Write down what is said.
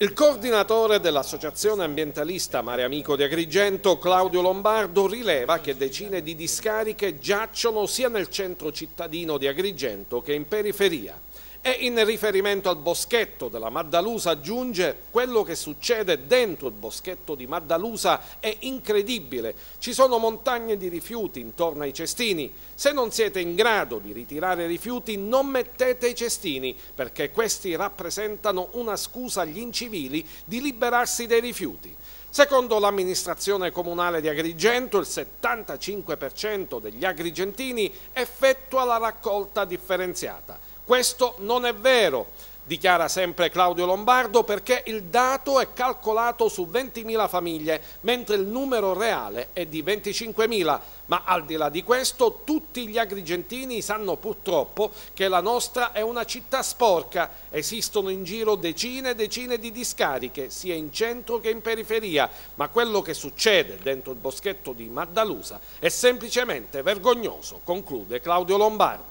Il coordinatore dell'associazione ambientalista Mare Amico di Agrigento, Claudio Lombardo, rileva che decine di discariche giacciono sia nel centro cittadino di Agrigento che in periferia e in riferimento al boschetto della Maddalusa aggiunge quello che succede dentro il boschetto di Maddalusa è incredibile, ci sono montagne di rifiuti intorno ai cestini, se non siete in grado di ritirare i rifiuti non mettete i cestini perché questi rappresentano una scusa agli incivili di liberarsi dei rifiuti. Secondo l'amministrazione comunale di Agrigento il 75% degli agrigentini effettua la raccolta differenziata. Questo non è vero, dichiara sempre Claudio Lombardo, perché il dato è calcolato su 20.000 famiglie, mentre il numero reale è di 25.000. Ma al di là di questo, tutti gli agrigentini sanno purtroppo che la nostra è una città sporca. Esistono in giro decine e decine di discariche, sia in centro che in periferia, ma quello che succede dentro il boschetto di Maddalusa è semplicemente vergognoso, conclude Claudio Lombardo.